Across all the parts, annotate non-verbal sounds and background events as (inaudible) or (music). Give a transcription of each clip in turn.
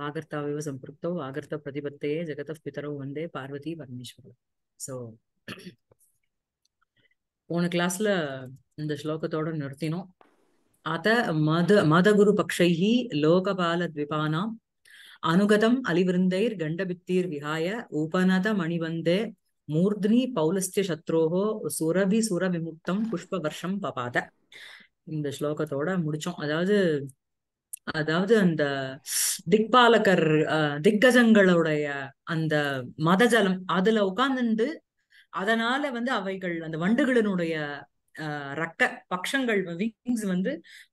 வாகர்த்தாவிவ சம்பிருக்தோ வாகர்த்த பிரதிபத்தையே ஜெகத பிதரோ வந்தே பார்வதி பரமேஸ்வரர் ஸோ போன கிளாஸ்ல இந்த ஸ்லோகத்தோட நிறுத்தினோம் அத மத மதகுரு பக்ஷைஹி லோகபால த்விபானாம் அனுகதம் அலிவிருந்தைர் கண்டபித்தீர் விஹாய உபநத மணிவந்தே மூர்தினி பௌலஸ்திய சத்ரோகோ சுரபி சுர விமுக்தம் புஷ்ப வருஷம் பபாத இந்த ஸ்லோகத்தோட முடிச்சோம் அதாவது அதாவது அந்த திக்பாலகர் திக்கஜங்களுடைய அந்த மதஜலம் அதுல உட்கார்ந்து அதனால வந்து அவைகள் அந்த வண்டுகளினுடைய ரக்க பக்ஷங்கள் விங்ஸ் வந்து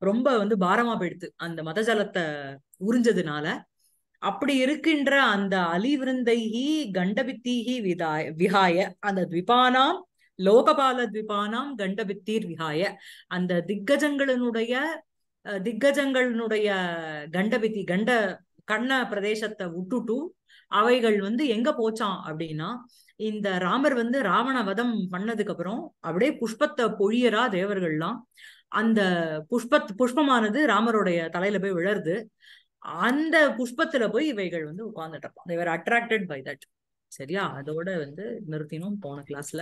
ரொம்ப வந்து பாரமா போயிடுது அந்த மதஜலத்தை உறிஞ்சதுனால அப்படி இருக்கின்ற அந்த விருந்தைஹி கண்டபித்தீஹி விதாய விஹாய அந்த த்விபானாம் லோகபால த்விபானாம் கண்டபித்தீர் விஹாய அந்த திக்கஜங்களினுடைய திக்கஜங்களுடைய கண்டபித்தி கண்ட கண்ண பிரதேசத்தை விட்டுட்டு அவைகள் வந்து எங்க போச்சான் அப்படின்னா இந்த ராமர் வந்து ராவண வதம் பண்ணதுக்கு அப்புறம் அப்படியே புஷ்பத்தை பொழியரா தேவர்கள்லாம் அந்த புஷ்பத் புஷ்பமானது ராமருடைய தலையில போய் விழருது அந்த புஷ்பத்துல போய் இவைகள் வந்து உட்கார்ந்துட்டு இருப்பான் தேவர் அட்ராக்டட் பை தட் சரியா அதோட வந்து நிறுத்தினோம் போன கிளாஸ்ல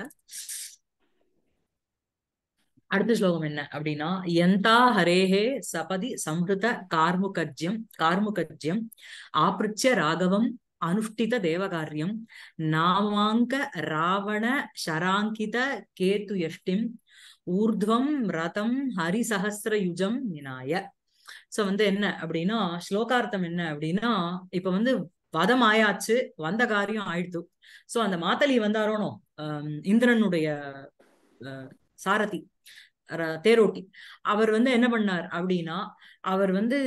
அடுத்த ஸ்லோகம் என்ன அப்படின்னா எந்தா ஹரேஹே சபதி சம்ஹத கார்முகஜ்யம் கார்முகஜ்யம் ஆபிருச்சிய ராகவம் அனுஷ்டித தேவகாரியம் நாமாங்க ராவண ஷராங்கித கேத்து யஷ்டிம் ஊர்துவம் ரதம் யுஜம் நினாய சோ வந்து என்ன அப்படின்னா ஸ்லோகார்த்தம் என்ன அப்படின்னா இப்ப வந்து வதம் ஆயாச்சு வந்த காரியம் ஆயிடுத்து சோ அந்த மாத்தலி வந்தாரோனோ இந்திரனுடைய சாரதி தேரோட்டி அவர் வந்து என்ன பண்ணார் அப்படின்னா அவர் வந்து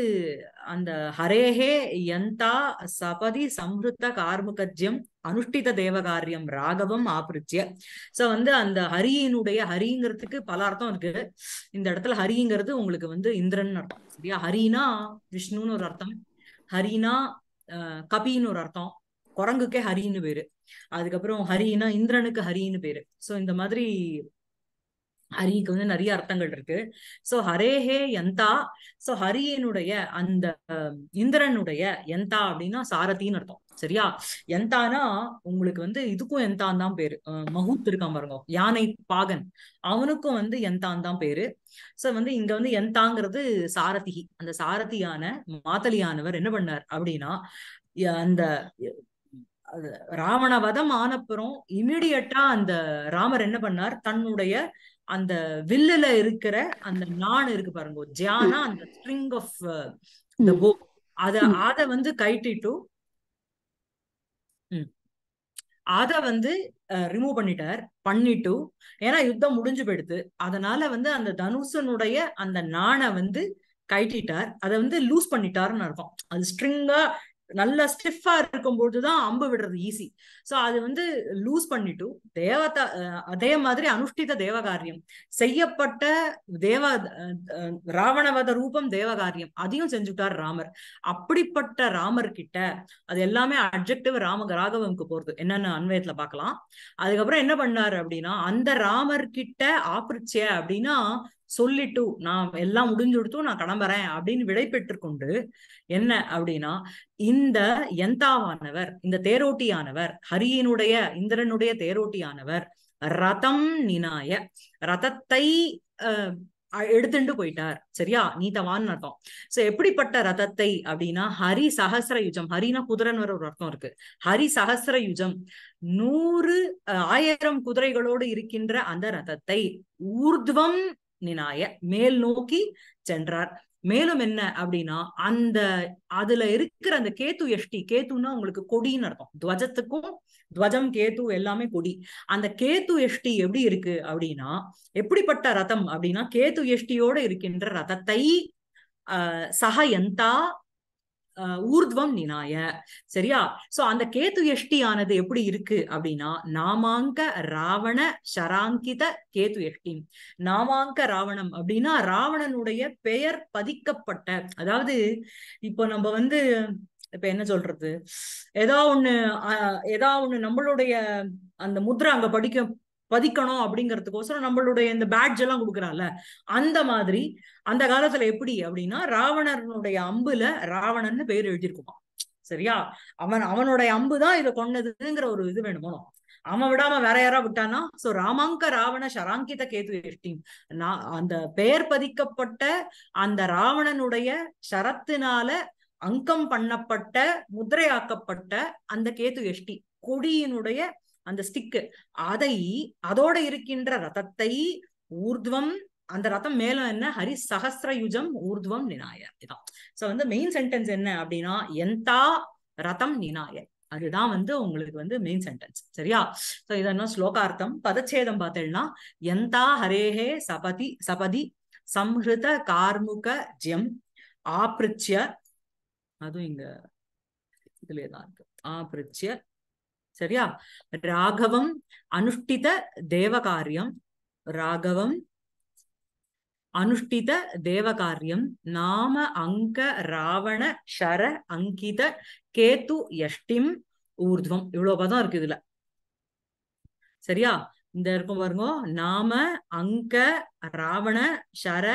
அந்த ஹரேஹே யந்தா சபதி சம்ருத்த கார்முகஜ்யம் அனுஷ்டித தேவகாரியம் ராகவம் ஆபிருச்சிய சோ வந்து அந்த ஹரியினுடைய ஹரிங்கிறதுக்கு பல அர்த்தம் இருக்கு இந்த இடத்துல ஹரிங்கிறது உங்களுக்கு வந்து இந்திரன் அர்த்தம் சரியா ஹரினா விஷ்ணுன்னு ஒரு அர்த்தம் ஹரினா கபின்னு ஒரு அர்த்தம் குரங்குக்கே ஹரின்னு பேரு அதுக்கப்புறம் ஹரினா இந்திரனுக்கு ஹரின்னு பேரு சோ இந்த மாதிரி ஹரிக்கு வந்து நிறைய அர்த்தங்கள் இருக்கு சோ ஹரேஹே எந்தா சோ ஹரியனுடைய அந்த இந்திரனுடைய எந்தா அப்படின்னா சாரதின்னு அர்த்தம் சரியா எந்தானா உங்களுக்கு வந்து இதுக்கும் எந்தான் தான் பேரு மகூத் இருக்கான் பாருங்க யானை பாகன் அவனுக்கும் வந்து எந்தான் தான் பேரு சோ வந்து இங்க வந்து எந்தாங்கிறது சாரதி அந்த சாரதியான மாத்தலியானவர் என்ன பண்ணார் அப்படின்னா அந்த ராவண வதம் ஆனப்புறம் இமீடியட்டா அந்த ராமர் என்ன பண்ணார் தன்னுடைய அந்த வில்லுல இருக்கிற அந்த நான் இருக்கு பாருங்க ஜியானா அந்த ஸ்ட்ரிங் ஆஃப் அத அத வந்து கைட்டிட்டு அத வந்து ரிமூவ் பண்ணிட்டார் பண்ணிட்டு ஏன்னா யுத்தம் முடிஞ்சு போயிடுது அதனால வந்து அந்த தனுசனுடைய அந்த நாணை வந்து கைட்டிட்டார் அதை வந்து லூஸ் பண்ணிட்டாருன்னு அர்த்தம் அது ஸ்ட்ரிங்கா நல்லா ஸ்டிஃபா இருக்கும் தான் அம்பு விடுறது ஈஸி சோ அது வந்து லூஸ் பண்ணிட்டு தேவதா அதே மாதிரி அனுஷ்டித தேவகாரியம் செய்யப்பட்ட தேவ ராவணவத ரூபம் தேவகாரியம் அதையும் செஞ்சுட்டார் ராமர் அப்படிப்பட்ட ராமர் கிட்ட அது எல்லாமே அப்ஜெக்டிவ் ராம ராகவனுக்கு போறது என்னென்ன அன்வயத்துல பாக்கலாம் அதுக்கப்புறம் என்ன பண்ணாரு அப்படின்னா அந்த ராமர் கிட்ட ஆப்பிரிச்சிய அப்படின்னா சொல்லிட்டு நான் எல்லாம் முடிஞ்சுடுத்தும் நான் கிளம்புறேன் அப்படின்னு விடை கொண்டு என்ன அப்படின்னா இந்த எந்தாவானவர் இந்த தேரோட்டியானவர் ஹரியினுடைய இந்திரனுடைய தேரோட்டியானவர் ரதம் நினாய ரதத்தை எடுத்துட்டு போயிட்டார் சரியா நீதவான் அர்த்தம் சோ எப்படிப்பட்ட ரதத்தை அப்படின்னா ஹரி சகசர யுஜம் ஹரினா குதிரன் வர ஒரு அர்த்தம் இருக்கு ஹரி சகசர யுஜம் நூறு ஆயிரம் குதிரைகளோடு இருக்கின்ற அந்த ரதத்தை ஊர்துவம் நினாய மேல் நோக்கி சென்றார் மேலும் என்ன அப்படின்னா அந்த அதுல இருக்கிற அந்த கேத்து எஷ்டி கேத்துன்னா உங்களுக்கு கொடின்னு அர்த்தம் துவஜத்துக்கும் துவஜம் கேத்து எல்லாமே கொடி அந்த கேத்து எஷ்டி எப்படி இருக்கு அப்படின்னா எப்படிப்பட்ட ரதம் அப்படின்னா கேத்து எஷ்டியோட இருக்கின்ற ரதத்தை சக எந்தா ஊர்துவம் நினாய சரியா சோ அந்த கேத்து எஷ்டியானது ஆனது எப்படி இருக்கு அப்படின்னா நாமாங்க ராவண ஷராங்கித கேத்து எஷ்டி நாமாங்க ராவணம் அப்படின்னா ராவணனுடைய பெயர் பதிக்கப்பட்ட அதாவது இப்போ நம்ம வந்து இப்ப என்ன சொல்றது ஏதா ஒண்ணு ஏதா ஒண்ணு நம்மளுடைய அந்த முத்ரா அங்க படிக்க பதிக்கணும் அப்படிங்கிறதுக்கோசரம் நம்மளுடைய இந்த பேட்ஜ் எல்லாம் கொடுக்குறான்ல அந்த மாதிரி அந்த காலத்துல எப்படி அப்படின்னா ராவணனுடைய அம்புல ராவணன்னு பேர் எழுதியிருக்குமா சரியா அவன் அவனுடைய அம்பு தான் இதை கொன்னதுங்கிற ஒரு இது போனோம் அவன் விடாம வேற யாரா விட்டானா சோ ராமாங்க ராவண ஷராங்கித கேது நான் அந்த பெயர் பதிக்கப்பட்ட அந்த ராவணனுடைய சரத்தினால அங்கம் பண்ணப்பட்ட முதிரையாக்கப்பட்ட அந்த கேது எஷ்டி கொடியினுடைய அந்த ஸ்டிக்கு அதை அதோட இருக்கின்ற ரதத்தை ஊர்துவம் அந்த ரத்தம் மேல என்ன ஹரி சகசிர யுஜம் ஊர்துவம் நினாய இதான் சோ வந்து மெயின் சென்டென்ஸ் என்ன அப்படின்னா எந்தா ரதம் நினாய அதுதான் வந்து உங்களுக்கு வந்து மெயின் சென்டென்ஸ் சரியா சோ என்ன ஸ்லோகார்த்தம் பதச்சேதம் பார்த்தேன்னா எந்தா ஹரேஹே சபதி சபதி சம்ஹிருத கார்முக ஜெம் ஆப்ரிச்சிய அதுவும் இங்க இதுலதான் இருக்கு ஆப்ரிச்சிய சரியா ராகவம் அனுஷ்டித தேவகாரியம் ராகவம் அனுஷ்டித தேவகாரியம் நாம அங்க ராவண ஷர அங்கித கேத்து யஷ்டிம் ஊர்துவம் இவ்வளவு பதம் இருக்கு இதுல சரியா இந்த இருக்கும் பாருங்க நாம அங்க ராவண ஷர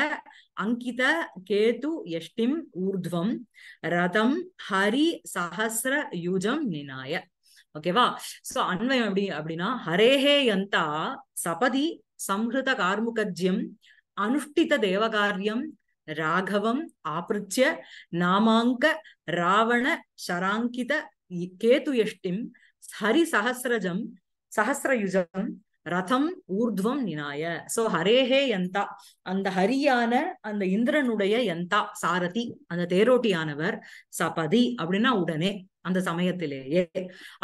அங்கித கேத்து யஷ்டிம் ஊர்துவம் ரதம் ஹரி சஹசிர யூஜம் நினாய ஓகேவா சோ அன்வயம் எப்படி அப்படின்னா ஹரேஹே யந்தா சபதி சம்ஹிருத கார்முகஜ்யம் அனுஷ்டித தேவகாரியம் ராகவம் ஆபிருச்சிய நாமாங்க ராவண சராங்கித கேது எஷ்டிம் ஹரி சஹசிரஜம் சஹசிரயுஜம் ரதம் ஊர்துவம் நினாய சோ ஹரேஹே யந்தா அந்த ஹரியான அந்த இந்திரனுடைய யந்தா சாரதி அந்த தேரோட்டியானவர் சபதி அப்படின்னா உடனே அந்த சமயத்திலேயே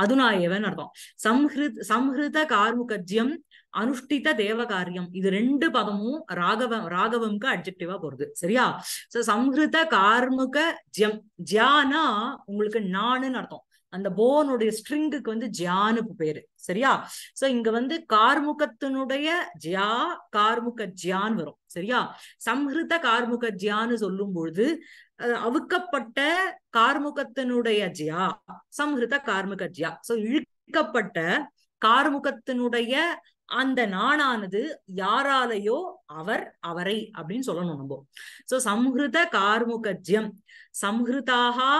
அதுனாயவன் அர்த்தம் சம்ஹிருத் சம்ஹிருத கார்முகஜ்யம் அனுஷ்டித தேவ காரியம் இது ரெண்டு பதமும் ராகவ ராகவம்க்கு அட்ஜெக்டிவா போறது சரியா சோ சம்ஹிருத கார்முக ஜியம் ஜியானா உங்களுக்கு நானுன்னு அர்த்தம் அந்த போனுடைய ஸ்ட்ரிங்குக்கு வந்து ஜியானுக்கு பேரு சரியா சோ இங்க வந்து கார்முகத்தினுடைய ஜியா கார்முக ஜியான் வரும் சரியா சம்ஹிருத கார்முக ஜியான்னு சொல்லும் பொழுது அவுக்கப்பட்ட கார்முகத்தினுடைய ஜியா சம்ஹிருத கார்முக ஜியா சோ இழுக்கப்பட்ட கார்முகத்தினுடைய அந்த நானானது யாராலையோ அவர் அவரை அப்படின்னு சொல்லணும் நம்ம சோ சம்ஹிருத கார்முகஜ்யம் சம்ஹிருதாகா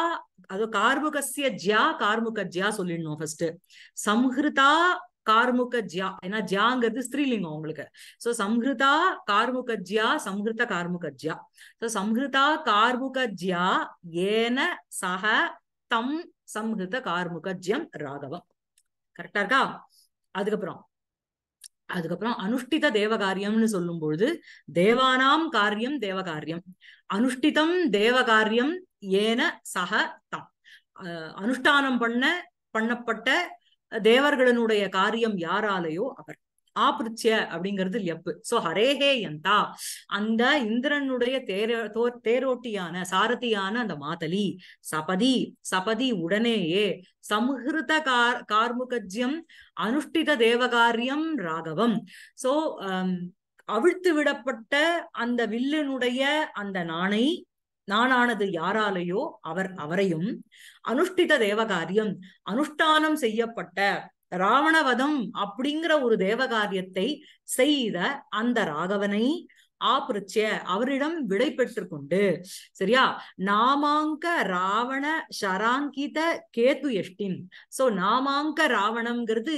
அது கார்முகசிய ஜியா கார்முக ஜியா சொல்லிடணும் ஃபர்ஸ்ட் சம்ஹிருதா கார்முக ஜியா ஏன்னா ஜியாங்கிறது ஸ்திரீலிங்கம் உங்களுக்கு சோ சம்ஹிருதா கார்முக ஜியா சம்ஹிருத கார்முக ஜியா சோ சம்ஹிருதா கார்முக ஜியா ஏன சக தம் சம்ஹிருத கார்முக ஜியம் ராகவம் கரெக்டா இருக்கா அதுக்கப்புறம் அதுக்கப்புறம் அனுஷ்டித தேவகாரியம்னு சொல்லும்பொழுது தேவானாம் காரியம் தேவகாரியம் அனுஷ்டிதம் தேவகாரியம் ஏன சக தம் அனுஷ்டானம் பண்ண பண்ணப்பட்ட தேவர்களினுடைய காரியம் யாராலேயோ அவர் ஆபிருச்சிய அப்படிங்கிறது லெப்பு சோ ஹரேஹே எந்தா அந்த இந்திரனுடைய தேரோ தேரோட்டியான சாரதியான அந்த மாதலி சபதி சபதி உடனேயே சம்ஹிருத கார் கார்முகஜ்யம் அனுஷ்டித தேவகாரியம் ராகவம் சோ அவிழ்த்து விடப்பட்ட அந்த வில்லனுடைய அந்த நாணை நானானது யாராலேயோ அவர் அவரையும் அனுஷ்டித தேவகாரியம் அனுஷ்டானம் செய்யப்பட்ட ராவணவதம் அப்படிங்கிற ஒரு தேவகாரியத்தை செய்த அந்த ராகவனை ஆபிருச்சிய அவரிடம் விடை பெற்று கொண்டு சரியா நாமாங்க ராவண ஷராங்கித கேத்து எஷ்டின் சோ நாமாங்க ராவணம்ங்கிறது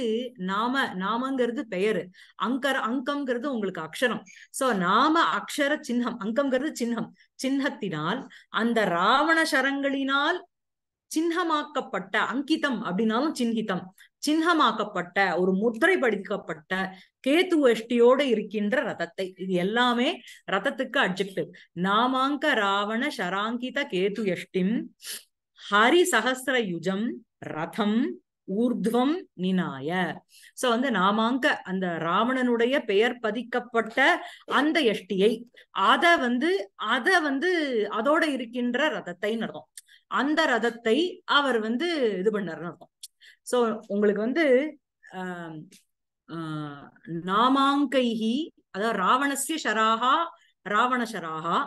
நாம நாமங்கிறது பெயர் அங்கர் அங்கம்ங்கிறது உங்களுக்கு அக்ஷரம் சோ நாம அக்ஷர சின்னம் அங்கம்ங்கிறது சின்னம் சின்னத்தினால் அந்த ராவண சரங்களினால் சின்னமாக்கப்பட்ட அங்கிதம் அப்படின்னாலும் சின்ஹிதம் சின்னமாக்கப்பட்ட ஒரு படிக்கப்பட்ட கேத்து வஷ்டியோடு இருக்கின்ற ரதத்தை இது எல்லாமே ரதத்துக்கு அப்ஜெக்டிவ் நாமாங்க ராவண ஷராங்கித கேத்து யஷ்டிம் ஹரி சகசிர யுஜம் ரதம் ஊர்துவம் நினாய சோ வந்து நாமாங்க அந்த ராவணனுடைய பெயர் பதிக்கப்பட்ட அந்த எஷ்டியை அத வந்து அத வந்து அதோட இருக்கின்ற ரதத்தைன்னு நடத்தும் அந்த ரதத்தை அவர் வந்து இது பண்ணார் நடத்தும் சோ உங்களுக்கு வந்து நாமாங்கைஹி அதாவது ராவணசிய ஷராகா ராவணஷராகா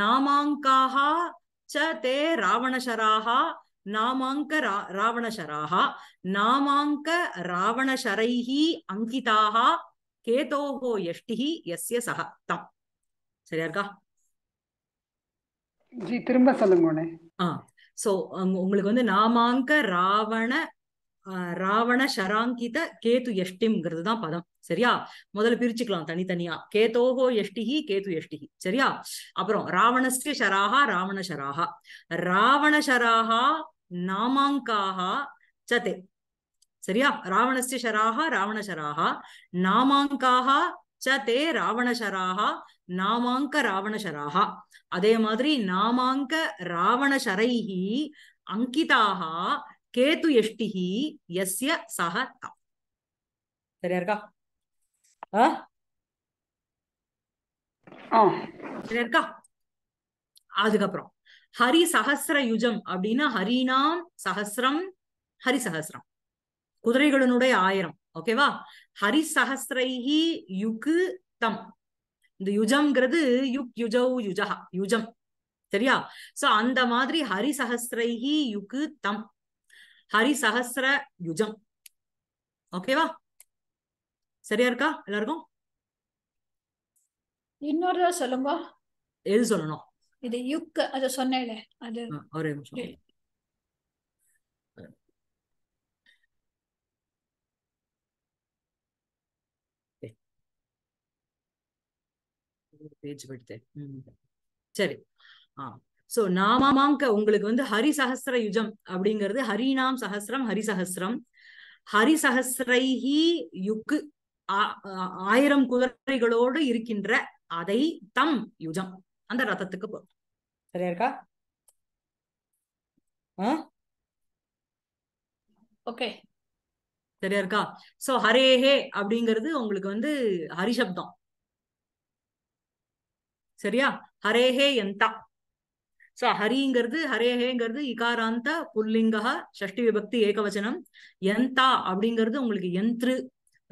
நாமாங்காகா ச தே ராவணஷராகா நாமாங்க ராவணஷராகா நாமாங்க ராவணஷரைஹி அங்கிதாக கேதோகோ எஷ்டிஹி எஸ்ய சக தம் சரியா இருக்கா ஜி திரும்ப சொல்லுங்க ஆ சோ உங்களுக்கு வந்து நாமாங்க ராவண ராவண ஷராங்கித கேது எஷ்டிம்ங்கிறது தான் பதம் சரியா முதல்ல பிரிச்சுக்கலாம் தனித்தனியா கேதோகோ எஷ்டிஹி கேது எஷ்டிஹி சரியா அப்புறம் ராவணஸ்ய ஷராஹா ராவண ஷராஹா ராவண ஷராஹா நாமாங்காகா சதே சரியா ராவணஸ்ய ஷராஹா ராவண ஷராஹா நாமாங்காகா சதே ராவண ஷராஹா நாமாங்க ராவண ஷராஹா அதே மாதிரி நாமாங்க ராவண ஷரைஹி அங்கிதாகா கேது எஷ்டிஹி எஸ்ய சஹ தம் சரியா இருக்கா சரியா இருக்கா அதுக்கப்புறம் ஹரி சஹசிர யுஜம் அப்படின்னா ஹரினாம் சஹசிரம் ஹரி சஹசிரம் குதிரைகளினுடைய ஆயிரம் ஓகேவா ஹரி சஹசிரைஹி யுக் தம் இந்த யுஜம்ங்கிறது யுக் யுஜௌ யுஜஹா யுஜம் சரியா சோ அந்த மாதிரி ஹரி சஹசிரைஹி யுக் தம் ஹரிசகசிர யுஜம் ஓகேவா சரியா இருக்கா எல்லாருக்கும் இன்னொரு சொல்லுங்க எது சொல்லணும் இது யுக் அத சொன்னேன் அது ஒரே நிமிஷம் பேஜ் சரி ஆ சோ நாமாங்க உங்களுக்கு வந்து ஹரி சஹசிர யுஜம் அப்படிங்கிறது ஹரிநாம் சஹசிரம் ஹரி சஹசிரம் ஹரி சஹசிரைஹி யுக்கு ஆயிரம் குதிரைகளோடு இருக்கின்ற அதை தம் யுஜம் அந்த ரத்தத்துக்கு போ சரியா இருக்கா ஓகே சரியா இருக்கா சோ ஹரேஹே அப்படிங்கிறது உங்களுக்கு வந்து ஹரிசப்தம் சரியா ஹரேஹே எந்தா சோ ஹரிங்கிறது ஹரேஹேங்கிறது இகாராந்த புல்லிங்கா ஷஷ்டி விபக்தி ஏகவச்சனம் எந்தா அப்படிங்கிறது உங்களுக்கு எந்திரு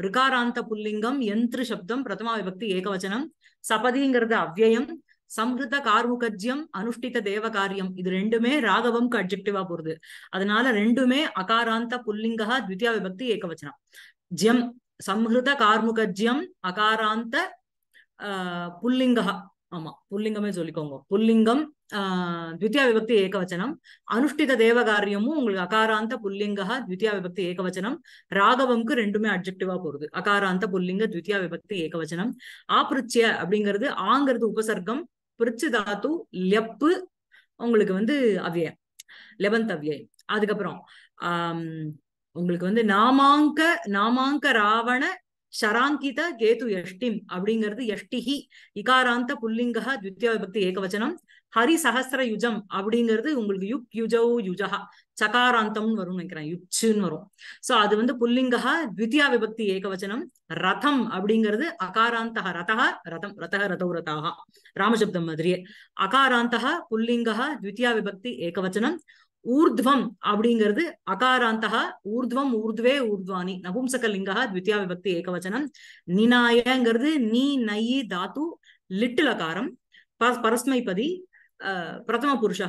ரிகாராந்த புல்லிங்கம் எந்திரு சப்தம் பிரதமா விபக்தி ஏகவச்சனம் சபதிங்கிறது அவ்வயம் சம்ஹத கார்முகஜ்யம் அனுஷ்டித தேவ காரியம் இது ரெண்டுமே ராகவம்க்கு அப்ஜெக்டிவா போறது அதனால ரெண்டுமே அகாராந்த புல்லிங்கா த்வித்தியா விபக்தி ஏகவச்சனம் ஜம் சம்ஹிருத கார்முகஜ்யம் அகாராந்த ஆஹ் புல்லிங்கா ஆமா புல்லிங்கமே சொல்லிக்கோங்க புல்லிங்கம் ஆஹ் த்வித்தியா விபக்தி ஏகவச்சனம் அனுஷ்டித தேவகாரியமும் உங்களுக்கு அகாராந்த புல்லிங்கா த்வித்தியா விபக்தி ஏகவச்சனம் ராகவம்க்கு ரெண்டுமே அப்ஜெக்டிவா போகுது அகாராந்த புல்லிங்க த்வித்தியா விபக்தி ஏகவச்சனம் ஆபிருச்சிய அப்படிங்கிறது ஆங்கிறது உபசர்க்கம் பிரிச்சு தாத்து லெப்பு உங்களுக்கு வந்து அவ்யம் லெவன்த் அவ்யம் அதுக்கப்புறம் ஆஹ் உங்களுக்கு வந்து நாமாங்க நாமாங்க ராவண ஷராங்கித கேது எஷ்டிம் அப்படிங்கிறது எஷ்டிஹி இகாராந்த புல்லிங்கா தித்திய விபக்தி ஏகவச்சனம் ஹரி சஹசிர யுஜம் அப்படிங்கிறது உங்களுக்கு யுக் யுஜௌ யுஜஹா சகாராந்தம்னு வரும்னு நினைக்கிறேன் யுச்சுன்னு வரும் சோ அது வந்து புல்லிங்கா த்வித்தியா விபக்தி ஏகவச்சனம் ரதம் அப்படிங்கிறது அகாராந்த ரதா ரதம் ரத ரதௌ ரதாஹா ராமசப்தம் மாதிரியே அகாராந்தா புல்லிங்கா த்வித்தியா விபக்தி ஏகவச்சனம் ஊர்த்வம் அப்படிங்கிறது அகாராந்தகா ஊர்துவம் ஊர்த்வே ஊர்த்வானி நபும்சகலிங்கா த்வித்தியா விபக்தி ஏகவச்சனம் நினாயங்கிறது நீ நயி தாத்து லிட்டில் அகாரம் பரஸ்மைபதி பிரதம புருஷா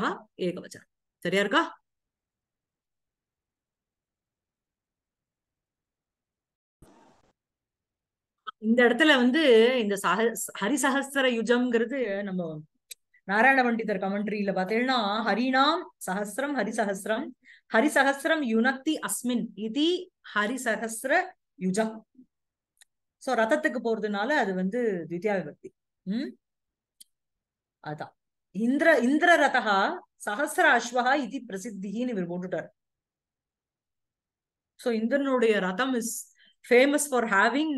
ஏகவச்சனம் சரியா இருக்கா இந்த இடத்துல வந்து இந்த சஹ ஹரிசஹஸ்தர யுஜம்ங்கிறது நம்ம நாராயண பண்டிதர் கமெண்ட்ரியில பாத்தீங்கன்னா ஹரிநாம் சஹசிரம் ஹரிசஹசிரம் ஹரிசஹசிரம் யுனக்தி அஸ்மின் இது ஹரிசஹசிர யுஜம் சோ ரத்தத்துக்கு போறதுனால அது வந்து தித்யா விபக்தி உம் அதான் இந்திர இந்திர ரதா சஹசிர அஸ்வகா இது பிரசித்தின்னு இவர் போட்டுட்டார் சோ இந்திரனுடைய ரதம் is famous for having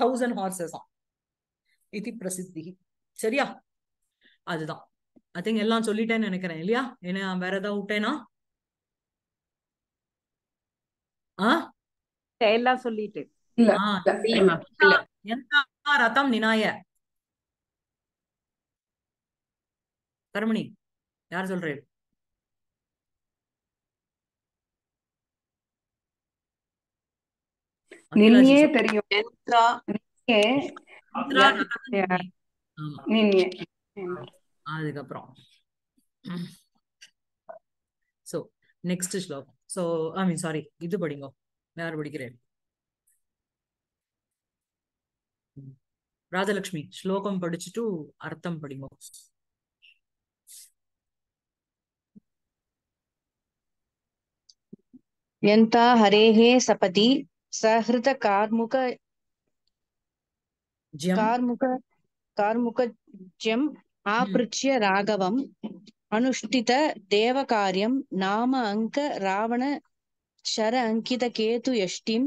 thousand horses இது பிரசித்தி சரியா அதுதான் ஐ திங்க் எல்லாம் சொல்லிட்டேன்னு நினைக்கிறேன் இல்லையா என்ன வேற ஏதாவது விட்டேனா ஆ எல்லாம் சொல்லிட்டு ரத்தம் நினாய கருமணி யார் சொல்றேன் நின்னே தெரியும் அதுக்கப்புறம் so next shlok so I mean sorry இது படிங்க யார் படிக்கிறேன் ராஜலக்ஷ்மி ஸ்லோகம் படிச்சுட்டு அர்த்தம் படிங்க ஹரேஹே சபதி सपदि सहृतकार्मुक கார்முக कार्मुकज्यं ఆపృచ్య రాఘవం అనుష్ఠిత దేవకార్యం నామ అంక రావణ శర అంకిత కేతు యష్టిం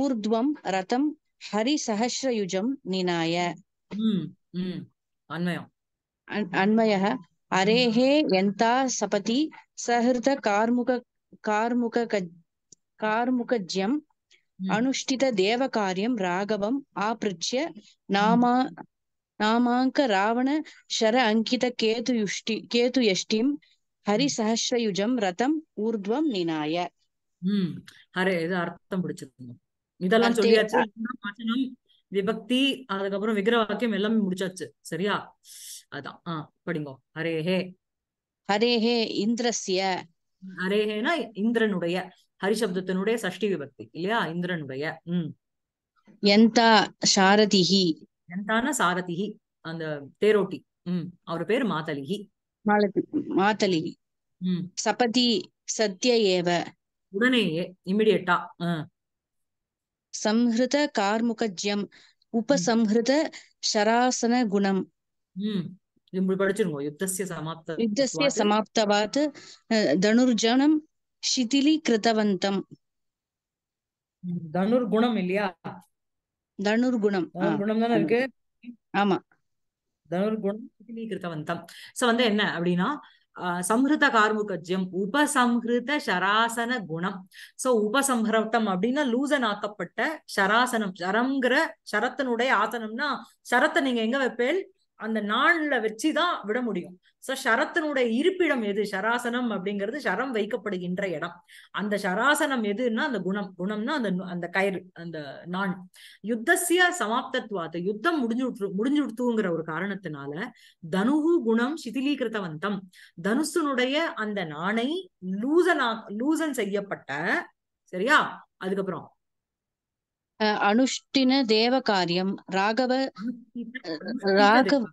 ఊర్ధ్వం రథం హరి సహస్రయుజం నినాయ అన్వయం అన్వయ అరేహే ఎంత సపతి సహృత కార్ముక కార్ముక కార్ముకజ్యం అనుష్ఠిత దేవకార్యం రాఘవం ఆపృచ్య నామ நாமாங்க ராவண ஷர அங்கித கேது யுஷ்டி கேது யஷ்டிம் ஹரி சஹசிரயுஜம் ரதம் ஊர்துவம் நினாய ஹம் ஹரே இது அர்த்தம் பிடிச்சிருக்கோம் இதெல்லாம் சொல்லியாச்சு விபக்தி அதுக்கப்புறம் வாக்கியம் எல்லாமே முடிச்சாச்சு சரியா அதான் ஆஹ் படிங்கோ ஹரேஹே ஹரேஹே இந்திரசிய ஹரேஹேனா இந்திரனுடைய ஹரிசப்தத்தினுடைய சஷ்டி விபக்தி இல்லையா இந்திரனுடைய உம் எந்தா சாரதிஹி ஜனதான சாரதிகி அந்த தேரோட்டி உம் அவர் பேரு மாதலிகி மாதலிகி உம் சபதி சத்திய ஏவ உடனேயே இமிடியட்டா சம்ஹிருத கார்முகஜ்யம் உபசம்ஹிருத சராசன குணம் உம் படிச்சிருக்கோம் யுத்தசிய சமாப்த யுத்தசிய சமாப்தவாத் தனுர்ஜனம் கிருதவந்தம் இல்லையா தனுர்குணம் குணம் தானே இருக்கு ஆமா தனுர்குணம் கிருத்தவந்தம் சோ வந்து என்ன அப்படின்னா சம்ஹிருத கார்முகஜ்யம் உபசம்ஹிருத சராசன குணம் சோ உபசம்ஹரத்தம் அப்படின்னா லூசன் ஆக்கப்பட்ட சராசனம் சரம்ங்கிற சரத்தனுடைய ஆசனம்னா சரத்தை நீங்க எங்க வைப்பேல் அந்த நாள்ல வச்சுதான் விட முடியும் சோ சரத்தினுடைய இருப்பிடம் எது சராசனம் அப்படிங்கிறது சரம் வைக்கப்படுகின்ற இடம் அந்த சராசனம் எதுன்னா அந்த குணம் குணம்னா அந்த அந்த கயிறு அந்த நாண் யுத்தசிய சமாப்தத்வாத யுத்தம் முடிஞ்சு முடிஞ்சு விடுத்துங்கிற ஒரு காரணத்தினால தனுகு குணம் சிதிலீகிருத்தவந்தம் தனுசுனுடைய அந்த நாணை லூசனா லூசன் செய்யப்பட்ட சரியா அதுக்கப்புறம் அனுஷ்டின தேவ காரியம் ராகவ ராகவ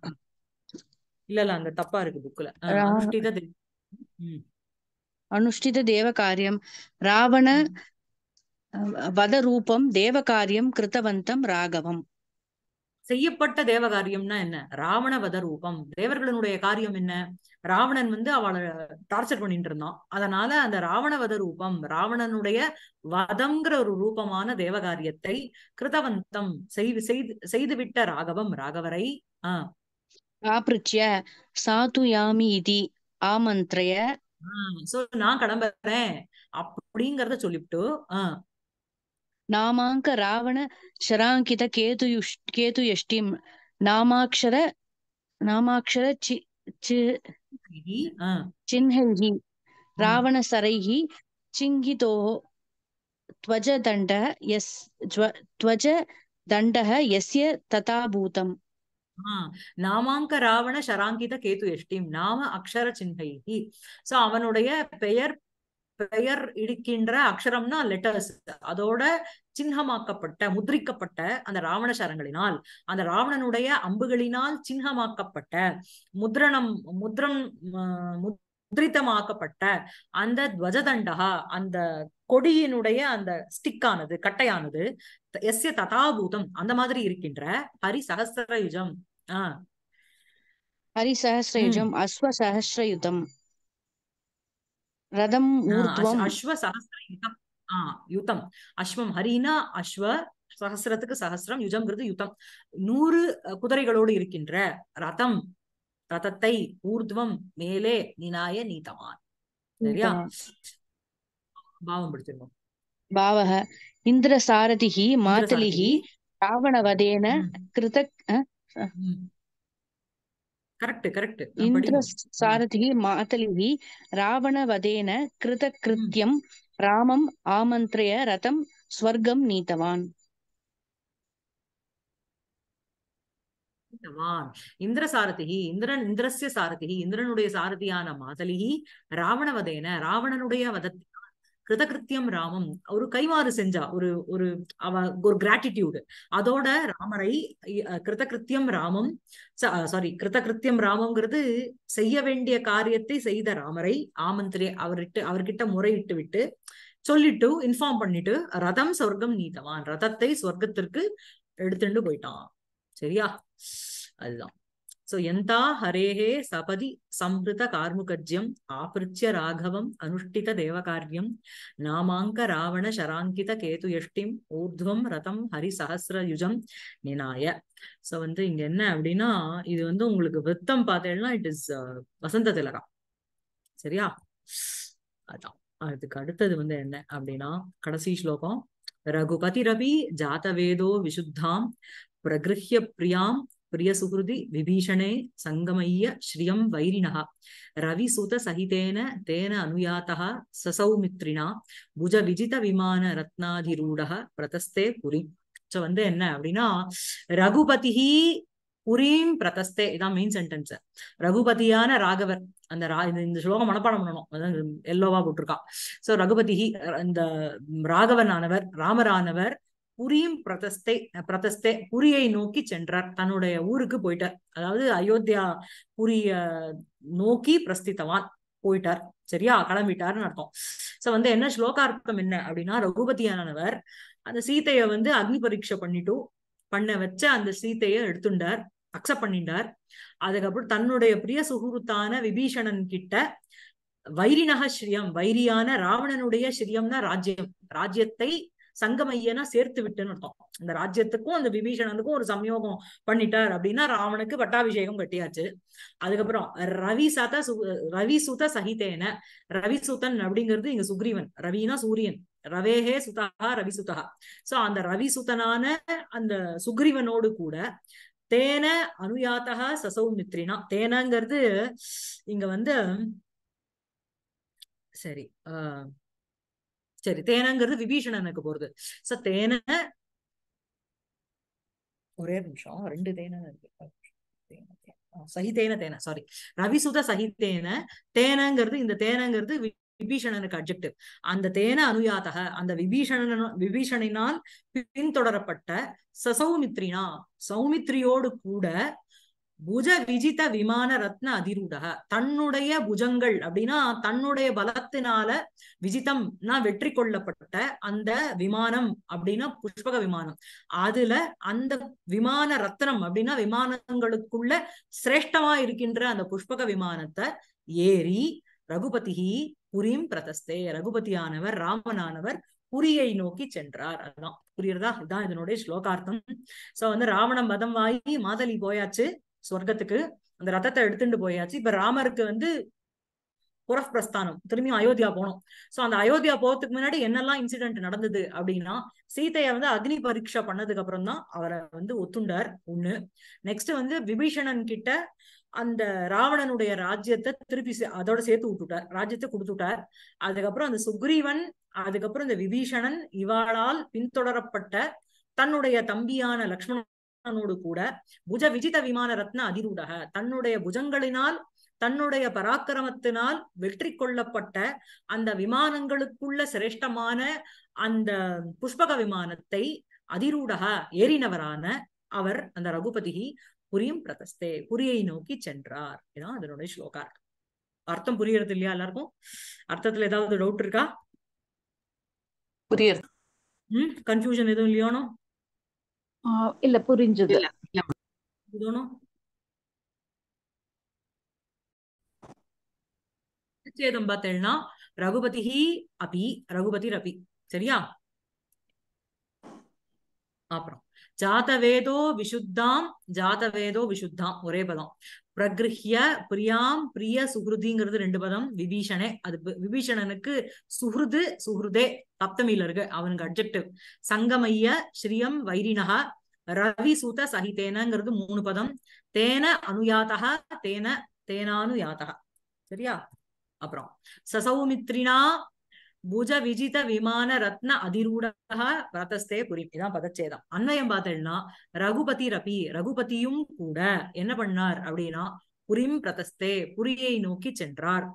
இல்ல இல்ல அந்த தப்பா இருக்கு புக்ல அனுஷ்டித அனுஷ்டித தேவ காரியம் ராவண வத ரூபம் தேவ காரியம் கிருத்தவந்தம் ராகவம் செய்யப்பட்ட தேவ காரியம்னா என்ன ராவண வத ரூபம் தேவர்களுடைய காரியம் என்ன ராவணன் வந்து அவளை டார்ச்சர் பண்ணிட்டு இருந்தான் அதனால அந்த ராவணவத ரூபம் ராவணனுடைய வதம்ங்கிற ஒரு ரூபமான தேவகாரியத்தை கிருதவந்தம் செய்து செய்து விட்ட ராகவம் ராகவரை ஆஹ் ஆபிருச்சிய சாது யாமி இதி ஆமந்திரய சோ நான் கிளம்புறேன் அப்படிங்கறத சொல்லிவிட்டு நாமாங்க ராவண சராங்கித கேது கேது யஷ்டிம் நாமாட்சர நாமாட்சர சி சின்ஹல்ஹி ராவண சரைஹி சிங்கிதோ துவஜ தண்ட எஸ் துவஜ தண்டக எஸ்ய ததாபூதம் நாமாங்க ராவண ஷராங்கித கேது எஷ்டிம் நாம அக்ஷர சின்ஹைகி சோ அவனுடைய பெயர் பெயர் இடிக்கின்ற அக்ஷரம்னா லெட்டர்ஸ் அதோட சின்னமாக்கப்பட்ட முद्ரிக்கப்பட்ட அந்த ராவண சரங்களினால் அந்த ராவணனுடைய அம்புகளினால் சின்னமாக்கப்பட்ட முத்ரணம் முத்ரம் முத்ரிதமாக்கப்பட்ட அந்த துவஜதண்டகா அந்த கொடியினுடைய அந்த ஸ்டிக்கானது கட்டையானது எஸ்ய ததாபூதம் அந்த மாதிரி இருக்கின்ற ஹரி சகசிரயுஜம் ஆஹ் ஹரி சகசிரயுஜம் அஸ்வ சகசிரயுதம் ரதம் ஊர்த்வம் அஸ்வ சஹஸ்ர யுதம் ஆ யுதம் அஸ்வம் ஹரினா அஸ்வ சஹசிரத்துக்கு சஹசிரம் யுஜம்ங்கிறது யுதம் நூறு குதிரைகளோடு இருக்கின்ற ரதம் ரதத்தை ஊர்துவம் மேலே நினாய நீதவான் சரியா பாவம் பிடிச்சிருக்கோம் பாவக இந்திர சாரதிகி மாத்தலிகி ராவணவதேன கிருத கரெக்ட் ராவணவதேன கிருத கிருத்தியம் ராமம் ஆமந்திரய ரதம் ஸ்வர்க்கம் நீத்தவான் இந்திர சாரதிகி இந்திரன் இந்திரஸ்ய சாரதிகி இந்திரனுடைய சாரதியான மாதலிகி ராவணவதேன ராவணனுடைய கிருதகிருத்தியம் ராமம் ஒரு கைமாறு செஞ்சா ஒரு ஒரு அவ ஒரு கிராட்டிடியூடு அதோட ராமரை கிருதகிருத்தியம் ராமம் சாரி கிருதகிருத்தியம் ராமம்ங்கிறது செய்ய வேண்டிய காரியத்தை செய்த ராமரை ஆமந்திரி அவர்கிட்ட அவர்கிட்ட முறையிட்டு விட்டு சொல்லிட்டு இன்ஃபார்ம் பண்ணிட்டு ரதம் சொர்க்கம் நீதவான் ரதத்தை சொர்க்கத்திற்கு எடுத்துட்டு போயிட்டான் சரியா அதுதான் సో ఎంతా హరేహే సపది సంహృత కార్ముకజ్యం ఆపృత్య రాఘవం అనుష్ఠిత நாமாங்க ராவண రావణ శరాంకిత కేతుయష్టిం ஊர்துவம் ரதம் ஹரி யுஜம் நினாய சோ வந்து இங்க என்ன அப்படின்னா இது வந்து உங்களுக்கு விருத்தம் பார்த்தேன்னா இட் இஸ் வசந்த திலகம் சரியா அதான் அதுக்கு அடுத்தது வந்து என்ன அப்படின்னா கடைசி ஸ்லோகம் ரகுபதி ரவி ஜாதவேதோ விசுத்தாம் பிரகிருஹ்ய பிரியாம் பிரியசுகிருதி விபீஷணே சங்கமய்ய ஸ்ரீயம் வைரிணா ரவிசுத சகிதேன தேன அனுயாத்தா சசௌமித்ரினா புஜ விஜித விமான ரத்னாதிரூடக பிரதஸ்தே புரி சோ வந்து என்ன அப்படின்னா ரகுபதிஹி புரீம் பிரதஸ்தே இதான் மெயின் சென்டென்ஸ் ரகுபதியான ராகவர் அந்த ரா இந்த ஸ்லோகம் மனப்பாடம் பண்ணணும் எல்லோவா போட்டிருக்கா சோ ரகுபதிஹி இந்த ராகவன் ஆனவர் ராமரானவர் புரியும் பிரதஸ்தை பிரதஸ்தை புரியை நோக்கி சென்றார் தன்னுடைய ஊருக்கு போயிட்டார் அதாவது அயோத்தியா புரிய நோக்கி பிரஸ்தித்தவான் போயிட்டார் சரியா கிளம்பிட்டாருன்னு அர்த்தம் சோ வந்து என்ன ஸ்லோகார்த்தம் என்ன அப்படின்னா ரகுபதியானவர் அந்த சீத்தைய வந்து அக்னி பரீட்சை பண்ணிட்டு பண்ண வச்ச அந்த சீத்தைய எடுத்துண்டார் அக்செப்ட் பண்ணிட்டார் அதுக்கப்புறம் தன்னுடைய பிரிய சுகுருத்தான விபீஷணன் கிட்ட வைரினக ஸ்ரீயம் வைரியான ராவணனுடைய ஸ்ரீயம்னா ராஜ்யம் ராஜ்யத்தை சங்கமையனா சேர்த்து விட்டுன்னு அர்த்தம் அந்த ராஜ்யத்துக்கும் அந்த விபீஷணனுக்கும் ஒரு சம்யோகம் பண்ணிட்டார் அப்படின்னா ராவனுக்கு பட்டாபிஷேகம் கட்டியாச்சு அதுக்கப்புறம் ரவி சாத்தா சு ரவி சுத சகிதேன ரவி சுதன் அப்படிங்கிறது இங்க சுக்ரீவன் ரவினா சூரியன் ரவேஹே சுதா ரவி சுதா சோ அந்த ரவி அந்த சுக்ரீவனோடு கூட தேன சசௌ மித்ரினா தேனங்கிறது இங்க வந்து சரி ஆஹ் சரி தேனங்கிறது விபீஷணனுக்கு போறது சோ தேன ஒரே நிமிஷம் ரெண்டு தேன இருக்கு சகிதேன தேன சாரி ரவிசுத சகிதேன தேனங்கிறது இந்த தேனங்கிறது விபீஷணனுக்கு அப்ஜெக்டிவ் அந்த தேன அனுயாத்தக அந்த விபீஷணன விபீஷணினால் பின்தொடரப்பட்ட சசௌமித்ரினா சௌமித்ரியோடு கூட புஜ விஜித விமான ரத்ன அதிரூடக தன்னுடைய புஜங்கள் அப்படின்னா தன்னுடைய பலத்தினால விஜிதம்னா வெற்றி கொள்ளப்பட்ட அந்த விமானம் அப்படின்னா புஷ்பக விமானம் அதுல அந்த விமான ரத்னம் அப்படின்னா விமானங்களுக்குள்ள சிரேஷ்டமா இருக்கின்ற அந்த புஷ்பக விமானத்தை ஏறி ரகுபதிஹி புரியும் பிரதஸ்தே ரகுபதியானவர் ராமனானவர் புரியை நோக்கி சென்றார் அதுதான் புரியுறதா இதுதான் இதனுடைய ஸ்லோகார்த்தம் சோ வந்து ராவணம் மதம் வாங்கி மாதலி போயாச்சு சொர்க்கத்துக்கு அந்த ரத்தத்தை எடுத்துட்டு போயாச்சு இப்ப ராமருக்கு வந்து புறப் பிரஸ்தானம் திரும்பியும் அயோத்தியா போனோம் சோ அந்த அயோத்தியா போறதுக்கு முன்னாடி என்னெல்லாம் இன்சிடென்ட் நடந்தது அப்படின்னா சீத்தைய வந்து அக்னி பரீட்சா பண்ணதுக்கு அப்புறம் தான் அவரை வந்து ஒத்துண்டார் ஒண்ணு நெக்ஸ்ட் வந்து விபீஷணன் கிட்ட அந்த ராவணனுடைய ராஜ்யத்தை திருப்பி அதோட சேர்த்து விட்டுட்டார் ராஜ்யத்தை கொடுத்துட்டார் அதுக்கப்புறம் அந்த சுக்ரீவன் அதுக்கப்புறம் இந்த விபீஷணன் இவாளால் பின்தொடரப்பட்ட தன்னுடைய தம்பியான லக்ஷ்மண கண்ணனோடு கூட புஜ விஜித விமான ரத்ன அதிரூடக தன்னுடைய புஜங்களினால் தன்னுடைய பராக்கிரமத்தினால் வெற்றி கொள்ளப்பட்ட அந்த விமானங்களுக்குள்ள சிரேஷ்டமான அந்த புஷ்பக விமானத்தை அதிரூடக ஏறினவரான அவர் அந்த ரகுபதிகி புரியும் பிரதஸ்தே புரியை நோக்கி சென்றார் ஏன்னா அதனுடைய ஸ்லோகார்த்தம் அர்த்தம் புரியறது இல்லையா எல்லாருக்கும் அர்த்தத்துல ஏதாவது டவுட் இருக்கா புரியுது கன்ஃபியூஷன் எதுவும் இல்லையானோ இல்ல புரிஞ்சது சேதம் பார்த்தேன்னா ரகுபதி அபி ரகுபதி ரபி சரியா அப்புறம் ஜாதவேதோ விஷுத்தாம் ஜாதவேதோ விசுத்தாம் ஒரே பதம் பிரகிருஹ்ய பிரியாம் பிரிய சுகிருதிங்கிறது ரெண்டு பதம் விபீஷணே அது விபீஷணனுக்கு சுஹ்ருது சுஹ்ருதே சப்தமியில இருக்கு அவனுக்கு அப்ஜெக்டிவ் சங்கமைய ஸ்ரீயம் வைரினகா ரவி சூத சகிதேனங்கிறது மூணு பதம் தேன அனுயாத்தகா தேன தேனானுயாத்தகா சரியா அப்புறம் சசௌமித்ரினா புஜ விஜித விமான ரத்ன அதிரூடக ரதஸ்தே குறி இதான் பதச்சேதம் அன்வயம் பார்த்தேன்னா ரகுபதி ரபி ரகுபதியும் கூட என்ன பண்ணார் அப்படின்னா புரிம் பிரதஸ்தே புரியை நோக்கி சென்றார்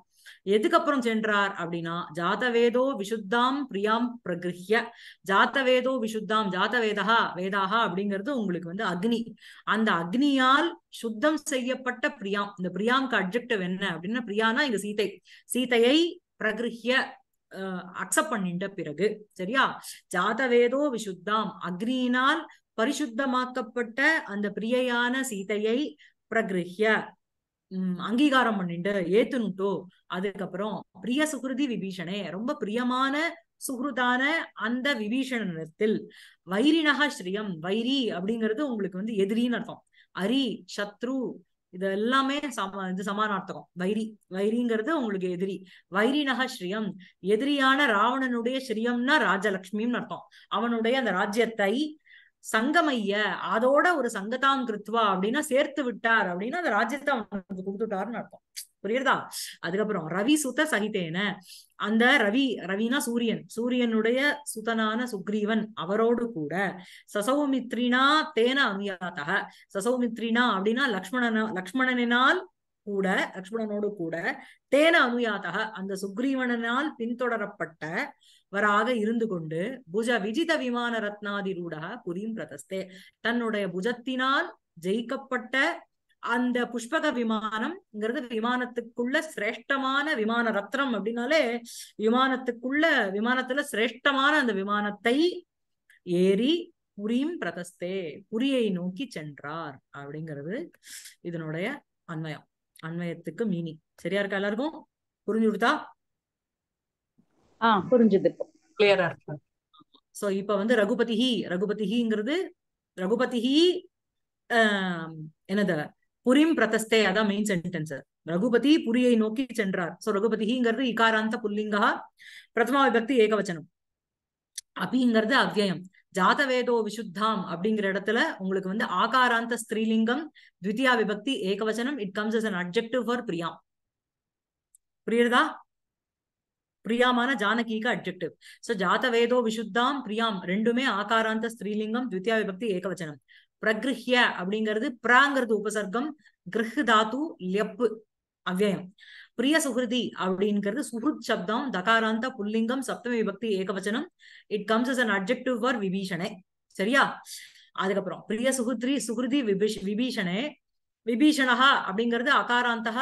எதுக்கு அப்புறம் சென்றார் அப்படின்னா ஜாதவேதோ விசுத்தாம் பிரியாம் பிரகிருஹ்ய ஜாதவேதோ விசுத்தாம் ஜாதவேதா வேதாகா அப்படிங்கிறது உங்களுக்கு வந்து அக்னி அந்த அக்னியால் சுத்தம் செய்யப்பட்ட பிரியாம் இந்த பிரியாம்க்கு அப்ஜெக்டிவ் என்ன அப்படின்னா பிரியானா இங்க சீதை சீதையை பிரகிருஹ்ய அக்செப்ட் பண்ணிட்ட பிறகு சரியா ஜாதவேதோ விசுத்தாம் அக்னியினால் பரிசுத்தமாக்கப்பட்ட அந்த பிரியையான சீதையை பிரகிருஹிய அங்கீகாரம் பண்ணிட்டு ஏத்துனுட்டோ அதுக்கப்புறம் பிரிய சுகிருதி விபீஷனே ரொம்ப பிரியமான சுகிருதான அந்த விபீஷணத்தில் வைரினக ஸ்ரீயம் வைரி அப்படிங்கிறது உங்களுக்கு வந்து எதிரின்னு அர்த்தம் அரி சத்ரு இது எல்லாமே சம இது சமானார்த்தகம் வைரி வைரிங்கிறது உங்களுக்கு எதிரி வைரினக ஸ்ரீயம் எதிரியான ராவணனுடைய ஸ்ரீயம்னா ராஜலக்ஷ்மின்னு அர்த்தம் அவனுடைய அந்த ராஜ்யத்தை சங்கமைய அதோட ஒரு சங்கதாம் கிருத்வா அப்படின்னா சேர்த்து விட்டார் அப்படின்னா அந்த ராஜ்யத்தை அவனுக்கு கொடுத்துட்டாருன்னு அர்த்தம் புரியுறதா அதுக்கப்புறம் ரவி சுத சகிதேன அந்த ரவி ரவினா சூரியன் சூரியனுடைய சுதனான சுக்ரீவன் அவரோடு கூட சசௌமித்ரினா தேன அமியாதக சசௌமித்ரினா அப்படின்னா லக்ஷ்மணன லக்ஷ்மணனினால் கூட லக்ஷ்மணனோடு கூட தேன அனுயாதக அந்த சுக்ரீவனால் பின்தொடரப்பட்ட வராக இருந்து கொண்டு புஜ விஜித விமான ரத்னாதிரூடக புரியும் பிரதஸ்தே தன்னுடைய புஜத்தினால் ஜெயிக்கப்பட்ட அந்த புஷ்பக விமானம்ங்கிறது விமானத்துக்குள்ள சிரேஷ்டமான விமான ரத்னம் அப்படின்னாலே விமானத்துக்குள்ள விமானத்துல சிரேஷ்டமான அந்த விமானத்தை ஏறி புரியும் பிரதஸ்தே புரியை நோக்கி சென்றார் அப்படிங்கிறது இதனுடைய அன்வயம் அன்வயத்துக்கு மீனிங் சரியா இருக்கா எல்லாருக்கும் புரிஞ்சு கொடுத்தா ஆ புரிஞ்சது கிளியரா இருக்கு சோ இப்ப வந்து ரகுபதி ரகுபதிஹி ரகுபதி ரகுபதிஹி என்னது புரிம் பிரதஸ்தே அதான் மெயின் சென்டென்ஸ் ரகுபதி புரியை நோக்கி சென்றார் சோ ரகுபதிஹிங்கிறது இகாராந்த புல்லிங்கா பிரதமா விபக்தி ஏகவச்சனம் அபிங்கிறது அவ்யயம் ஜாதவேதோ விசுத்தாம் அப்படிங்கிற இடத்துல உங்களுக்கு வந்து ஆகாராந்த ஸ்திரீலிங்கம் த்வித்தியா விபக்தி ஏகவச்சனம் it comes as an objective for பிரியாம் புரியுறதா பிரியாமான ஜானகிக்கு அப்ஜெக்டிவ் சோ ஜாத வேதோ விசுத்தாம் பிரியாம் ரெண்டுமே ஆகாராந்த ஸ்திரீலிங்கம் தித்யா விபக்தி ஏகவச்சனம் பிரகிருஹிய அப்படிங்கிறது பிராங்கிறது உபசர்க்கம் கிரஹ் தாத்து லெப்பு அவ்வயம் பிரிய சுகிருதி அப்படிங்கிறது சுஹுத் சப்தம் தகாராந்த புல்லிங்கம் சப்தமி விபக்தி ஏகவச்சனம் it comes as an objective for விபீஷணே சரியா அதுக்கப்புறம் பிரிய சுகுத்ரி சுகிருதி விபீஷ் விபீஷணே விபீஷணா அப்படிங்கிறது அகாராந்தக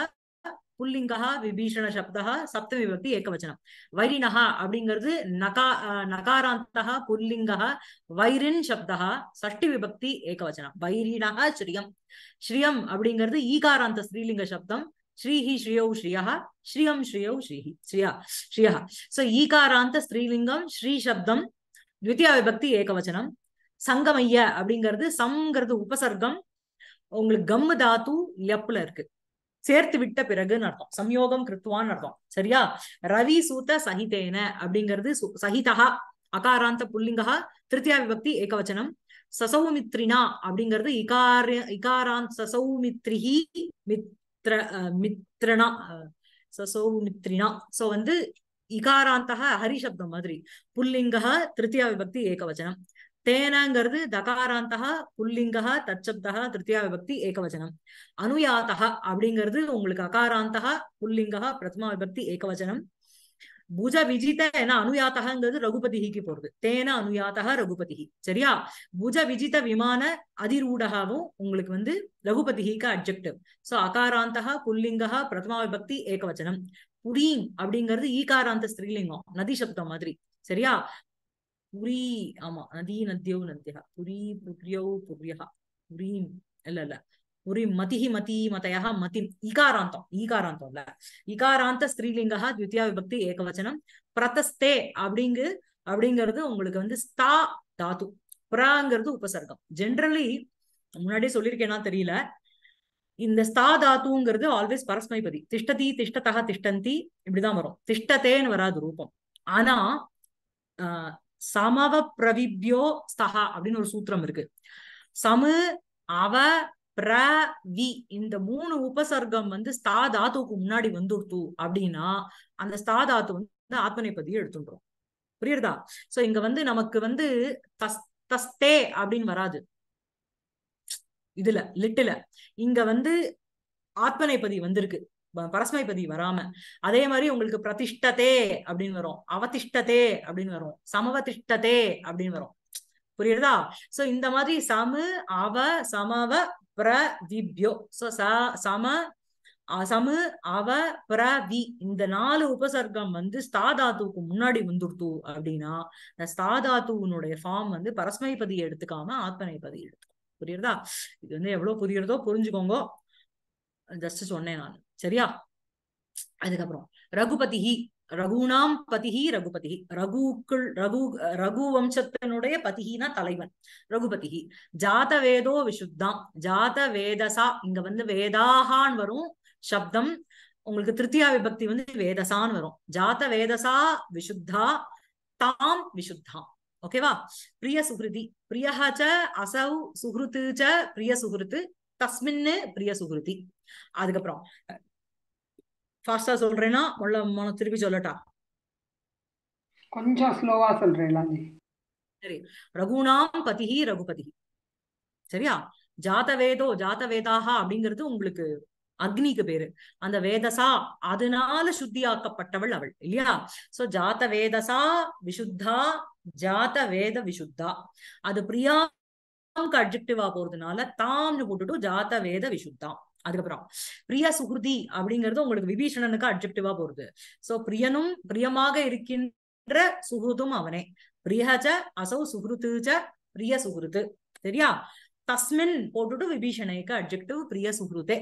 புல்லிங்கா விபீஷண சப்தா சப்த விபக்தி ஏகவச்சனம் வைரினஹா அப்படிங்கிறது நகா நகாராந்தகா புல்லிங்கா வைரின் சப்தா சஷ்டி விபக்தி ஏகவச்சனம் வைரினஹா ஸ்ரீயம் ஸ்ரீயம் அப்படிங்கிறது ஈகாராந்த ஸ்ரீலிங்க சப்தம் ஸ்ரீஹி ஸ்ரீயோ ஸ்ரீயா ஸ்ரீயம் ஸ்ரீயோ ஸ்ரீஹி ஸ்ரீயா ஸ்ரீயா சோ ஈகாராந்த ஸ்ரீலிங்கம் ஸ்ரீ சப்தம் த்வித்தியா விபக்தி ஏகவச்சனம் சங்கமைய அப்படிங்கிறது சம்ங்கிறது உபசர்க்கம் உங்களுக்கு கம்மு தாத்து லெப்புல இருக்கு சேர்த்து விட்ட பிறகுன்னு அர்த்தம் சம்யோகம் கிருத்துவான்னு அர்த்தம் சரியா ரவி சூத்த சகிதேன அப்படிங்கிறது சகிதா அகாராந்த புல்லிங்கா திருத்தியா விபக்தி ஏகவச்சனம் சசௌமித்ரினா அப்படிங்கிறது இகார இகாராந்த் சசௌமித்ரிஹி மித்ர மித்ரனா சசௌமித்ரினா சோ வந்து இகாராந்தக ஹரிசப்தம் மாதிரி புல்லிங்க திருத்தியா விபக்தி ஏகவச்சனம் தேனங்கிறது தகாராந்தகா புல்லிங்கா தச்சப்தா திருத்தியா விபக்தி ஏகவச்சனம் அனுயாத்தகா அப்படிங்கிறது உங்களுக்கு அகாராந்தகா புல்லிங்கா பிரதமா விபக்தி ஏகவச்சனம் புஜ விஜித ஏன்னா அனுயாத்தகங்கிறது ரகுபதிக்கு போறது தேன அனுயாத்தக ரகுபதிகி சரியா புஜ விஜித விமான அதிரூடகாவும் உங்களுக்கு வந்து ரகுபதிக்கு அப்ஜெக்டிவ் சோ அகாராந்தகா புல்லிங்கா பிரதமா விபக்தி ஏகவச்சனம் புடீங் அப்படிங்கிறது ஈகாராந்த ஸ்ரீலிங்கம் நதி சப்தம் மாதிரி சரியா புரி ஆமா நதி நத்தியோ நத்தியா புரி புரியோ புரியா புரீம் இல்ல இல்ல புரி மதிஹி மதி மதயா மதிம் ஈகாராந்தம் ஈகாராந்தம் இல்ல ஈகாராந்த ஸ்ரீலிங்கா த்வித்தியா விபக்தி ஏகவச்சனம் பிரதஸ்தே அப்படிங்கு அப்படிங்கிறது உங்களுக்கு வந்து ஸ்தா தாத்து புறாங்கிறது உபசர்க்கம் ஜென்ரலி முன்னாடியே சொல்லியிருக்கேன்னா தெரியல இந்த ஸ்தா தாத்துங்கிறது ஆல்வேஸ் பரஸ்மைபதி திஷ்டதி திஷ்டதா திஷ்டந்தி இப்படிதான் வரும் திஷ்டத்தேன்னு வராது ரூபம் ஆனா சமவ பிரவிப்யோ சஹா அப்படின்னு ஒரு சூத்திரம் இருக்கு சமு அவ பிர வி இந்த மூணு உபசர்க்கம் வந்து ஸ்தா தாத்துவுக்கு முன்னாடி வந்துடுத்து அப்படின்னா அந்த ஸ்தா தாத்து வந்து ஆத்மநேபதியை எடுத்துடுறோம் புரியுறதா சோ இங்க வந்து நமக்கு வந்து தஸ் தஸ்தே அப்படின்னு வராது இதுல லிட்டுல இங்க வந்து பதி வந்திருக்கு பரஸ்மைபதி வராம அதே மாதிரி உங்களுக்கு பிரதிஷ்டதே அப்படின்னு வரும் அவதிஷ்டதே அப்படின்னு வரும் சமவதிஷ்டதே அப்படின்னு வரும் புரியுறதா சோ இந்த மாதிரி சமு அவ சமவ பிர பிரவிபியோ சோ ச சம சமு அவ வி இந்த நாலு உபசர்க்கம் வந்து ஸ்தாதாத்துவுக்கு முன்னாடி வந்துடுத்து அப்படின்னா ஸ்தாதாத்துவனுடைய ஃபார்ம் வந்து பரஸ்மைபதி எடுத்துக்காம ஆத்மனைபதி எடுத்துக்கும் புரியுறதா இது வந்து எவ்வளவு புரியுறதோ புரிஞ்சுக்கோங்க ஜஸ்ட் சொன்னேன் நான் சரியா அதுக்கப்புறம் ரகுபதிஹி ரகுனாம் பதிஹி ரகுபதிஹி ரகுக்குள் ரகு ரகு வம்சத்தினுடைய பதிஹினா தலைவன் ரகுபதிஹி ஜாத வேதோ விசுத்தாம் ஜாத வேதசா இங்க வந்து வேதாகான் வரும் சப்தம் உங்களுக்கு திருத்தியா விபக்தி வந்து வேதசான்னு வரும் ஜாத வேதசா விசுத்தா தாம் விசுத்தாம் ஓகேவா பிரிய சுகிருதி பிரியஹாச்ச அசௌ சுகிருத்து ச பிரிய சுகிருத்து தஸ்மின்னு பிரிய சுகிருதி அதுக்கப்புறம் ஃபாஸ்டா சொல்றேனா மனம் திருப்பி சொல்லட்டா கொஞ்சம் ஸ்லோவா சொல்றேன் சரி ரகுணாம் பதிஹி ரகுபதி சரியா ஜாதவேதோ ஜாதவேதாக அப்படிங்கிறது உங்களுக்கு அக்னிக்கு பேரு அந்த வேதசா அதனால சுத்தியாக்கப்பட்டவள் அவள் இல்லையா சோ ஜாத வேதசா விசுத்தா ஜாத வேத விசுத்தா அது பிரியாங்க அப்ஜெக்டிவா போறதுனால தாம்னு போட்டுட்டு ஜாத வேத விசுத்தான் அதுக்கப்புறம் பிரிய சுகிருதி அப்படிங்கிறது உங்களுக்கு விபீஷணனுக்கு அப்ஜெக்டிவா போறது சோ பிரியனும் பிரியமாக இருக்கின்ற சுகுதும் அவனே பிரியஜ அசௌ சுகுருத்துஜ பிரிய சுகுருது சரியா தஸ்மின் போட்டுட்டு விபீஷணைக்கு அப்ஜெக்டிவ் பிரிய சுகுருதே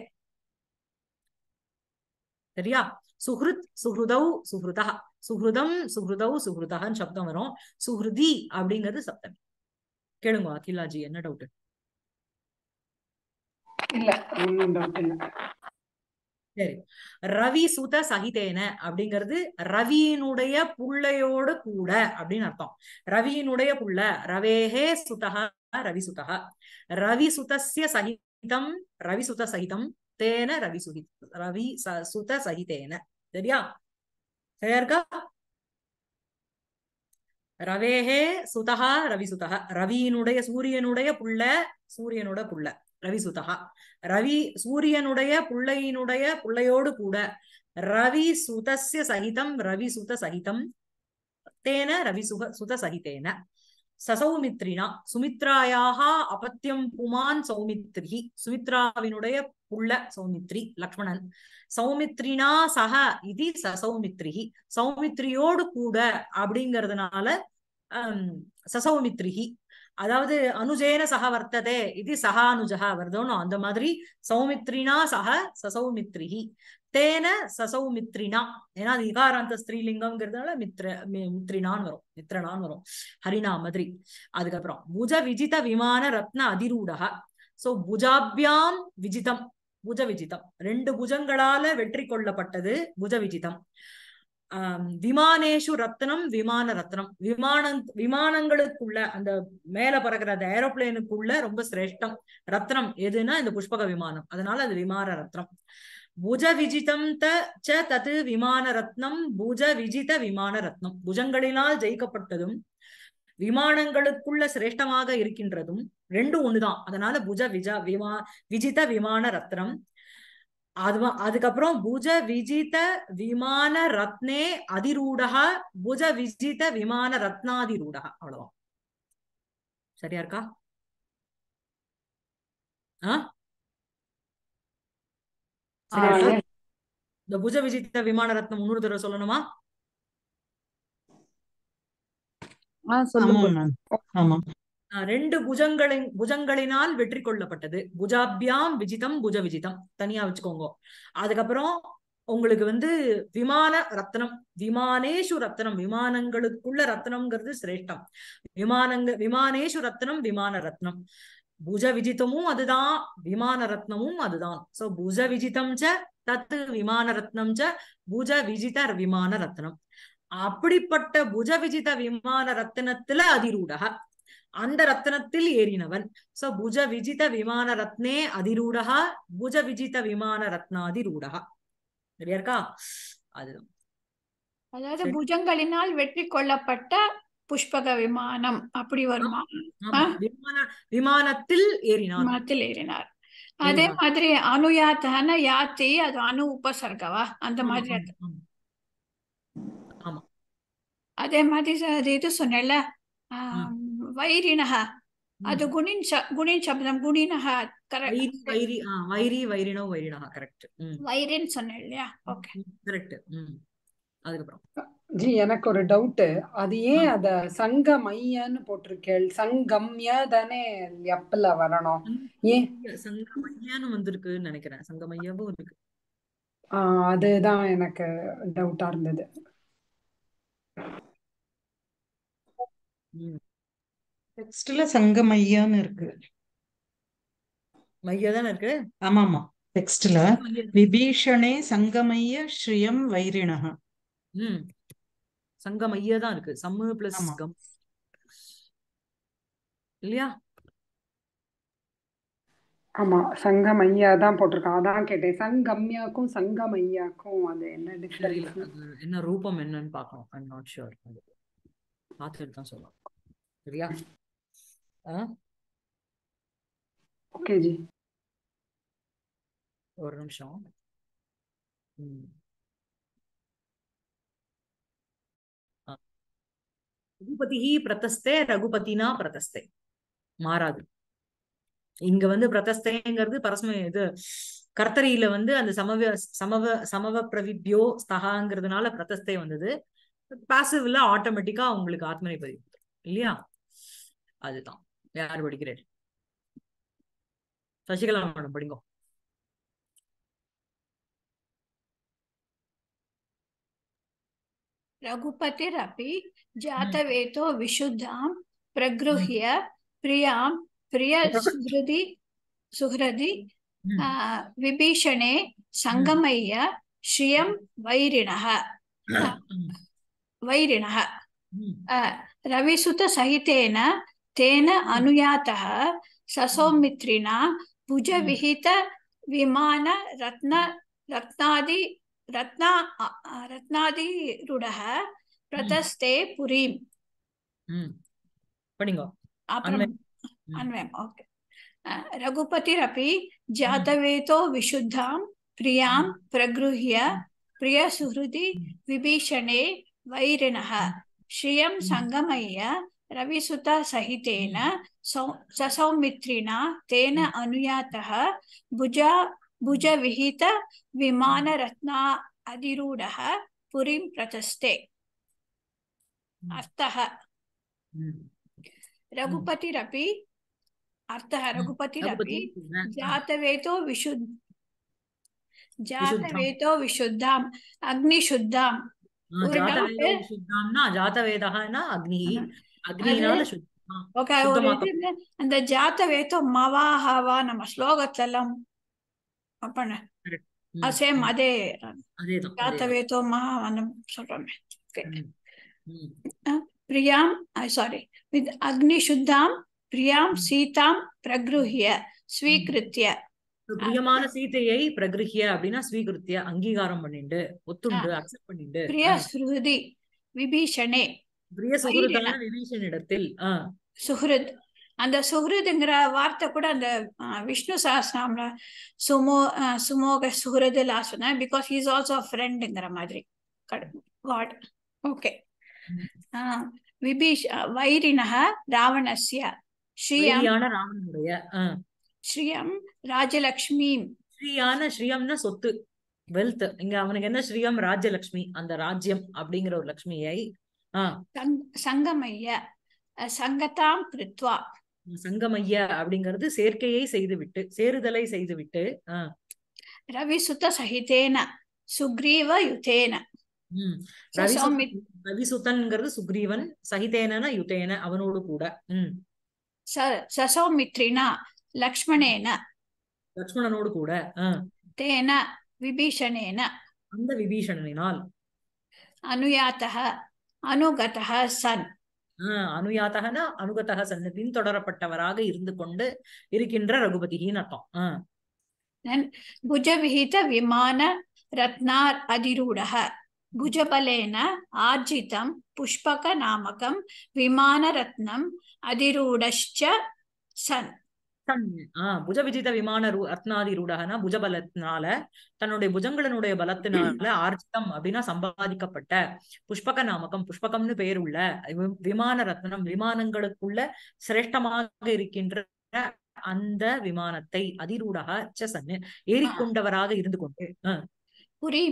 சரியா சுஹ்ருத் சுஹ்ருதௌ சுஹ்ருதா சுஹ்ருதம் சுஹ்ருதௌ சுஹ்ருதான்னு சப்தம் வரும் சுஹ்ருதி அப்படிங்கிறது சப்தம் கேளுங்க அகிலாஜி என்ன டவுட் சரி ரவி சுத சகிதேன அப்படிங்கிறது ரவியினுடைய புள்ளையோடு கூட அப்படின்னு அர்த்தம் ரவியினுடைய புள்ள ரவேஹே சுதகா ரவி சுதகா ரவி சுதசிய சகிதம் ரவி சுத சகிதம் தேன ரவி சுகி ரவி சுத சகிதேன சரியா சரியா இருக்கா ரவேஹே சுதகா ரவி சுதகா ரவியினுடைய சூரியனுடைய புள்ள சூரியனோட புள்ள ரவிசுதா ரவி சூரியனுடைய புள்ளையினுடைய புள்ளையோடு கூட ரவி சுதசிய சகிதம் ரவி சுத சகிதம் தேன ரவி சுக சுத சகிதேன சசௌமித்ரினா சுமித்ராயாக அபத்தியம் புமான் சௌமித்ரி சுமித்ராவினுடைய புள்ள சௌமித்ரி லக்ஷ்மணன் சௌமித்ரினா சக இது சசௌமித்ரி சௌமித்ரியோடு கூட அப்படிங்கிறதுனால சசௌமித்ரிகி அதாவது அனுஜேன சக வர்த்ததே இது அனுஜா வருதுன்னு அந்த மாதிரி சௌமித்ரினா சக சசௌமித்ரிஹி தேன சசௌமித்ரினா ஏன்னா அது இகாராந்த ஸ்திரீலிங்கம்ங்கிறதுனால மித்ர மித்ரினான் வரும் மித்ரனான் வரும் ஹரினா மாதிரி அதுக்கப்புறம் புஜ விஜித விமான ரத்ன அதிரூடக சோ புஜாபியாம் விஜிதம் புஜ விஜிதம் ரெண்டு புஜங்களால வெற்றி கொள்ளப்பட்டது புஜ விஜிதம் விமானேஷு ரத்னம் விமான ரத்னம் விமானம் விமானங்களுக்குள்ள அந்த மேல பறக்கிற அந்த ஏரோப்ளேனுக்குள்ள ரொம்ப சிரேஷ்டம் ரத்னம் எதுன்னா இந்த புஷ்பக விமானம் அதனால அது விமான ரத்னம் புஜ விஜிதம் த தது விமான ரத்னம் புஜ விஜித விமான ரத்னம் புஜங்களினால் ஜெயிக்கப்பட்டதும் விமானங்களுக்குள்ள சிரேஷ்டமாக இருக்கின்றதும் ரெண்டும் ஒண்ணுதான் அதனால புஜ விஜா விமா விஜித விமான ரத்னம் அது அதுக்கப்புறம் புஜ விஜித விமான ரத்னே அதிரூடகா புஜ விஜித விமான ரத்னாதிரூடகா அவ்வளவா சரியா இருக்கா இந்த புஜ விஜித்த விமான ரத்னம் முன்னூறு தடவை சொல்லணுமா ஆமா ரெண்டு புஜங்களின் புஜங்களினால் வெற்றி கொள்ளப்பட்டது புஜாபியாம் விஜிதம் புஜ விஜிதம் தனியா வச்சுக்கோங்க அதுக்கப்புறம் உங்களுக்கு வந்து விமான ரத்னம் விமானேஷு ரத்னம் விமானங்களுக்குள்ள ரத்னம்ங்கிறது சிரேஷ்டம் விமானங்க விமானேஷு ரத்னம் விமான ரத்னம் புஜ விஜிதமும் அதுதான் விமான ரத்னமும் அதுதான் சோ புஜ விஜிதம் ச தத்து விமான ரத்னம் ச புஜ விஜித விமான ரத்னம் அப்படிப்பட்ட புஜ விஜித விமான ரத்னத்துல அதிரூடக அந்த ரத்னத்தில் ஏறினவன் சோ புஜ விஜித விமான ரத்னே அதிரூடகா புஜ விஜித விமான ரத்னாதிரூடகா சரியா இருக்கா அது அதாவது புஜங்களினால் வெற்றி கொள்ளப்பட்ட புஷ்பக விமானம் அப்படி வருமா விமான விமானத்தில் ஏறினார் விமானத்தில் ஏறினார் அதே மாதிரி அனுயாத்தான யாத்தி அது அணு உபசர்கவா அந்த மாதிரி அதே மாதிரி இது சொன்னல வைரினக அது குணின் குணின் சப்தம் குணினக கரெக்ட் வைரி வைரி வைரினோ வைரினக கரெக்ட் வைரின்னு சொன்னேன் இல்லையா ஓகே கரெக்ட் அதுக்கப்புறம் ஜி எனக்கு ஒரு டவுட்டு அது ஏன் அத சங்க மையன்னு போட்டிருக்கேள் சங்கம்ய தானே எப்பல வரணும் ஏன் சங்கமையான்னு வந்திருக்குன்னு நினைக்கிறேன் சங்கமையாவும் இருக்கு அதுதான் எனக்கு டவுட்டா இருந்தது டெக்ஸ்ட்ல சங்க மையான்னு இருக்கு மையா இருக்கு இருக்கு ஆமாமா டெக்ஸ்ட்ல விபீஷணே சங்கமைய ஸ்ரீயம் வைரிணக ம் சங்கமைய தான் இருக்கு சம்மு பிளஸ் கம் இல்லையா ஆமா சங்கம் தான் போட்டிருக்கான் அதான் கேட்டேன் சங்கம்யாக்கும் சங்கமய்யாக்கும் அது என்ன டிஃபரன்ஸ் என்ன ரூபம் என்னன்னு பார்க்கணும் ஐ நாட் ஷூர் பார்த்துட்டு தான் சொல்லலாம் சரியா हाँ ओके जी ஒரு நிமிஷம் ம். ஆ. ரகுபதிஹி பிரதஸ்தே ரகுபதினா பிரதஸ்தே மாறாது இங்க வந்து பிரதஸ்தேங்கிறது பரஸ்ம இது கர்த்தரியில வந்து அந்த சமவ சமவ சமவ பிரவித்யோ ஸ்தகாங்கிறதுனால பிரதஸ்தே வந்தது பாசிவ்ல ஆட்டோமேட்டிக்கா உங்களுக்கு ஆத்மனை பதிவு இல்லையா அதுதான் யார் படிக்கிறேன் சசிகலா மேடம் படிங்கோ రఘుపతిరపి జాతవేతో విశుద్ధాం ప్రగృహ్య ప్రియాం ప్రియ సుహృది సుహృది విభీషణే సంగమయ్య శ్రియం వైరిణ వైరిణ రవిసుత సహితేన तेन अनुयातः ससौमित्रिणा विहित विमान रत्न रत्नादि रत्ना रत्नादि रत्नादिरुडः प्रतस्ते पुरीम् हम्म। पढ़ेंगे हम्म। हम्म। अन्वयम् ओके रघुपतिरपि जातवेतो विशुद्धां प्रियां प्रगृह्य प्रियसुहृदि विभीषणे वैरिणः श्रियं सङ्गमय्य रविसुतसहितेन हम्म। सौ ससौमित्रिणा तेन हम्म। अनुयातः भुजा भुजविहितविमानरत्ना अधिरूढः पुरीं प्रतस्ते हम्म। अर्थः रघुपतिरपि अर्थः रघुपतिरपि हाँ। जातवेतो विशुद्ध जातवेतो विशुद्धाम् अग्निशुद्धाम् हाँ, जातवेदः न अग्निः हाँ। அந்த ஜாத்த வேத்தோ மவா நம்ம ஸ்லோகத்துல எல்லாம் பண்ண சேம் அதே ஜாத்த வேத்தோ மகாவான்னு சொல்றோமே பிரியாம் சாரி வித் அக்னி சுத்தாம் பிரியாம் சீதாம் பிரகிருஹிய ஸ்வீகிருத்திய பிரியமான சீதையை பிரகிருஹிய அப்படின்னா ஸ்வீகிருத்திய அங்கீகாரம் பண்ணிட்டு ஒத்துண்டு அக்செப்ட் பண்ணிண்டு பிரியா ஸ்ருதி விபீஷணே இடத்தில் சுஹ்ருத் அந்த சுஹ்ருதுங்கிற வார்த்தை கூட அந்த விஷ்ணு சஹஸ்ராம்ல சுமோ சுமோக சுஹ்ருது லாஸ்ட் சொன்னேன் பிகாஸ் ஹீஸ் ஆல்சோ ஃப்ரெண்டுங்கிற மாதிரி காட் ஓகே விபீஷ் வைரிணக ராவணஸ்ய ஸ்ரீயம் ராவணனுடைய ஸ்ரீயம் ராஜலக்ஷ்மி ஸ்ரீயான ஸ்ரீயம்னா சொத்து வெல்த் இங்க அவனுக்கு என்ன ஸ்ரீயம் ராஜலக்ஷ்மி அந்த ராஜ்யம் அப்படிங்கிற ஒரு லக்ஷ்மியை சங்கமைய சங்கத்தாம் கிருத்வா சங்கமைய அப்படிங்கிறது சேர்க்கையை செய்துவிட்டு சேருதலை செய்துவிட்டு ரவி சுத்த சகிதேன சுக்ரீவ யுதேன ரவிசுத்தன்ங்கிறது சுக்ரீவன் சகிதேன யுதேன அவனோடு கூட உம் சசௌமித்ரினா லக்ஷ்மணேன லக்ஷ்மணனோடு கூட தேன விபீஷணேன அந்த விபீஷணனால் அனுயாத்தக அனுகதஹ சன் அனுயாத்தகனா அனுகதக சன் பின்தொடரப்பட்டவராக இருந்து கொண்டு இருக்கின்ற ரகுபதியின் அர்த்தம் புஜவிஹித விமான ரத்னார் அதிரூடக புஷ்பக நாமகம் விமான ரத்னம் अधिरूढश्च சன் புஜ விஜித புஜவிஜித விமான ரத்னாதி ரூடகனா புஜபலத்தினால தன்னுடைய புஜங்களனுடைய பலத்தினால (clears throat) ஆர்ஜிதம் அப்படின்னா சம்பாதிக்கப்பட்ட புஷ்பக நாமகம் புஷ்பகம்னு பெயர் உள்ள விமான ரத்னம் விமானங்களுக்குள்ள சிரேஷ்டமாக இருக்கின்ற அந்த விமானத்தை அதிரூடக சன்னு ஏறிக்கொண்டவராக இருந்து கொண்டு புரி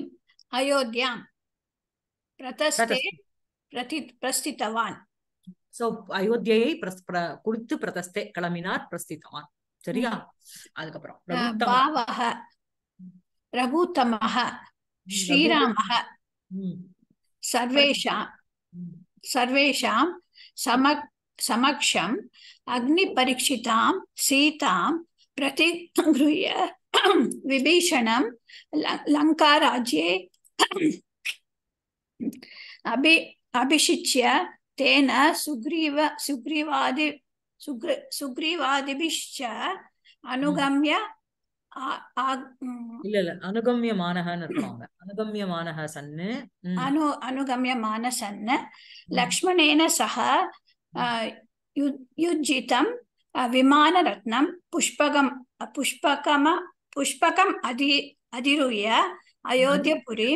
அயோத்தியா பிரதஸ்தே பிரதி பிரஸ்தித்தவான் சோ அயோத்தியை குறித்து பிரதஸ்தே கிளம்பினார் பிரஸ்தித்தவான் சரியா அதுக்கப்புறம் ரகுத்தமக ஸ்ரீராமக சர்வேஷாம் சர்வேஷாம் சம समक्षम अग्नि परीक्षितां सीतां प्रतिगृह्य विभीषणं लङ्काराज्ये अभि अभिषिच्य तेन सुग्रीव सुग्रीवादि सुग्र सुग्रीवादिभिश्च अनुगम्य இல்ல இல்ல அனுகம்யமானகன்னு இருப்பாங்க அனு அனுகம்யமான சன்னு லக்ஷ்மணேன சக யுஜிதம் விமான ரத்னம் புஷ்பகம் புஷ்பகம புஷ்பகம் அதி அதிருய அயோத்தியபுரி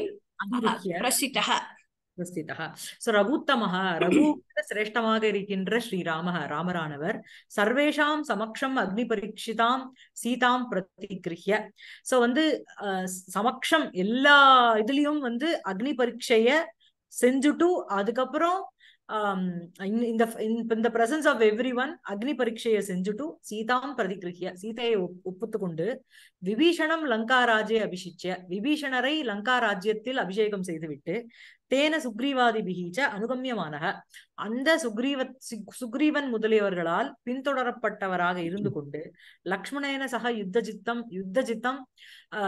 ஸ்திதா சோ ரகுத்தமஹ ரகு சிரேஷ்டமாக இருக்கின்ற ஸ்ரீராம ராமரானவர் சர்வேஷாம் சமக்ஷம் அக்னி பரீட்சிதாம் சீதாம் பிரதிகிரிய சோ வந்து சமக்ஷம் எல்லா இதுலயும் வந்து அக்னி பரீட்சைய செஞ்சுட்டு அதுக்கப்புறம் இந்த இந்த பிரசன்ஸ் ஆஃப் எவ்ரி ஒன் அக்னி பரீட்சையை செஞ்சுட்டு சீதாம் பிரதிகிருகிய சீதையை ஒப்புத்து கொண்டு விபீஷணம் லங்கா ராஜே அபிஷிச்ச விபீஷணரை லங்கா ராஜ்யத்தில் அபிஷேகம் செய்துவிட்டு தேன சுக்ரீவாதிபிகி ச அனுகமியமானக அந்த சுக்ரீவ சுக்ரீவன் முதலியவர்களால் பின்தொடரப்பட்டவராக இருந்து கொண்டு லக்ஷ்மணேன சக யுத்த சித்தம் யுத்த சித்தம்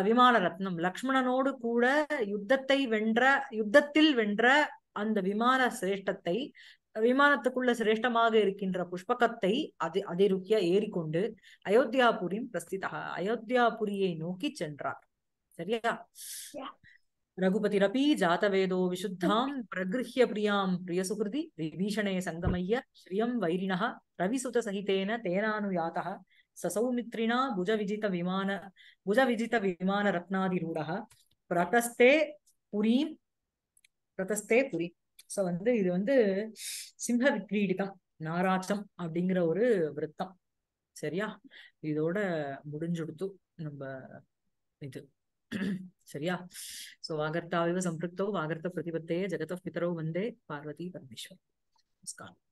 விமான ரத்னம் லக்ஷ்மணனோடு கூட யுத்தத்தை வென்ற யுத்தத்தில் வென்ற அந்த விமான சிரேஷ்டத்தை விமானத்துக்குள்ள சிரேஷ்டமாக இருக்கின்ற புஷ்பகத்தை அதி அதிருக்கிய ஏறிக்கொண்டு அயோத்தியாபுரியும் பிரஸ்திதாக அயோத்தியாபுரியை நோக்கி சென்றார் சரியா ரகுபதிரபி ஜாதவேதோ விஷுத்தாம் பிரகிருஹிய பிரியாம் பிரியசுகிருதி விபீஷணே சங்கமய்ய ஸ்ரீயம் வைரிணா ரவிசுத சகிதேன தேனானுயாத்தா சசௌமித்ரிணா புஜ விஜித விமான புஜ விஜித விமான ரத்னாதிரூடா பிரதஸ்தே புரீம் பிரதஸ்தே புரி சோ வந்து இது வந்து சிம்ஹ விக்ரீடிதம் நாராச்சம் அப்படிங்கிற ஒரு விரத்தம் சரியா இதோட முடிஞ்சுடுத்து நம்ம இது சரியா சோ வாகர்த்தாவிவ சம்பிருக்தோ வாகர்த்த பிரதிபத்தையே ஜெகத பிதரோ வந்தே பார்வதி பரமேஸ்வர் நமஸ்காரம்